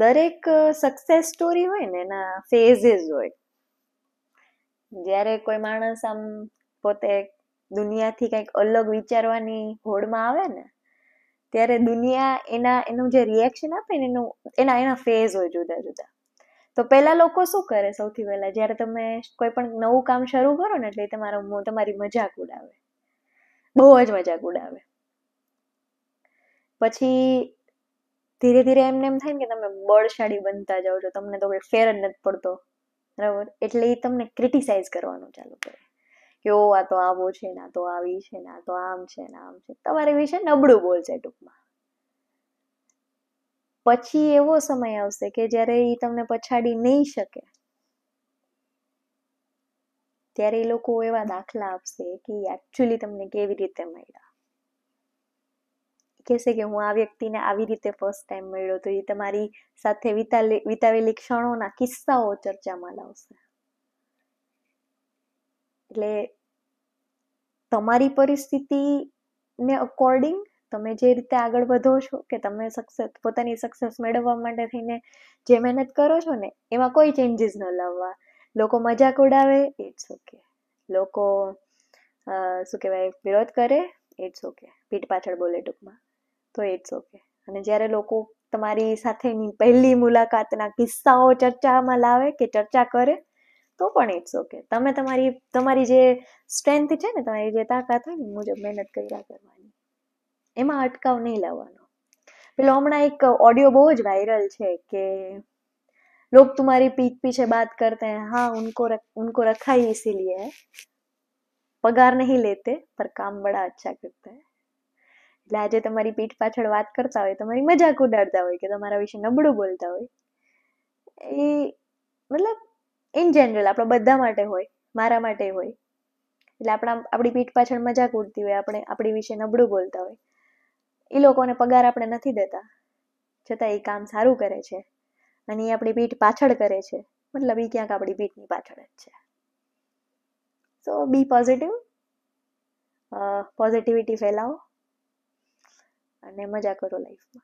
દરેક success story હોય ને એના ફેઝેસ હોય જ્યારે કોઈ માણસ આમ પોતે દુનિયાથી કંઈક અલગ વિચારવાની હોડમાં આવે ને ત્યારે દુનિયા એના એનું જે રિએક્શન આપે ને એનું એના એના ફેઝ હોય જુદા જુદા તો પહેલા લોકો શું કરે સૌથી પહેલા જ્યારે તમે કોઈ પણ નવું કામ શરૂ કરો ને એટલે તમારો તમારી મજાક ઉડાવે બહુ જ મજાક ઉડાવે પછી ધીરે ધીરે એમને એમ થાય ને કે તમે બળશાળી બનતા જાઓ છો તમને તો કોઈ ફેર જ નથી પડતો બરાબર એટલે એ તમને ક્રિટિસાઇઝ કરવાનું ચાલુ કરે કે ઓ આ તો આવો છે ને આ તો આવી છે ને આ તો આમ છે ને આમ છે તમારી વિશે નબળું બોલશે ટૂંકમાં પછી એવો સમય આવશે કે જ્યારે એ તમને પછાડી નહીં શકે ત્યારે એ લોકો એવા દાખલા આપશે કે એકચ્યુઅલી તમને કેવી રીતે મળ્યા કહેશે કે હું આ વ્યક્તિને આવી રીતે ફર્સ્ટ ટાઈમ મળ્યો તો એ તમારી સાથે વિતાવેલી ક્ષણોના કિસ્સાઓ ચર્ચામાં લાવશે એટલે તમારી પરિસ્થિતિને અકોર્ડિંગ તમે જે રીતે આગળ વધો છો કે તમે સક્સેસ પોતાની સક્સેસ મેળવવા માટે થઈને જે મહેનત કરો છો ને એમાં કોઈ ચેન્જીસ ન લાવવા લોકો મજાક ઉડાવે ઇટ્સ ઓકે લોકો શું કહેવાય વિરોધ કરે ઇટ્સ ઓકે પીઠ પાછળ બોલે ટૂંકમાં તો ઇટ્સ ઓકે અને જ્યારે લોકો તમારી સાથેની પહેલી મુલાકાતના કિસ્સાઓ ચર્ચામાં લાવે કે ચર્ચા કરે તો પણ ઇટ્સ ઓકે તમે તમારી તમારી જે સ્ટ્રેન્થ છે ને તમારી જે તાકાત હોય ને મુજબ મહેનત કર્યા કરવાની એમાં અટકાવ નહીં લાવવાનો પેલો હમણાં એક ઓડિયો બહુ જ વાયરલ છે કે લોક तुम्हारी पीठ પીછે बात करते हैं हाँ ઉનકો रख ઇસીલીએ પગાર નહીં લેતે है કામ नहीं અચ્છા કરતા काम એટલે આજે તમારી પીઠ પાછળ વાત કરતા હોય તમારી મજાક ઉડાડતા હોય કે તમારા વિશે નબળું બોલતા હોય એ મતલબ ઇન જનરલ આપણા બધા માટે હોય મારા માટે હોય એટલે આપણા આપણી પીઠ પાછળ મજાક ઉડતી હોય આપણે આપણી વિશે નબળું બોલતા હોય એ લોકોને પગાર આપણે નથી દેતા છતાં એ કામ સારું કરે છે અને એ આપણી પીઠ પાછળ કરે છે મતલબ એ ક્યાંક આપણી પીઠની પાછળ જ છે સો બી પોઝિટિવ પોઝિટિવિટી ફેલાવો અને મજા કરો લાઈફમાં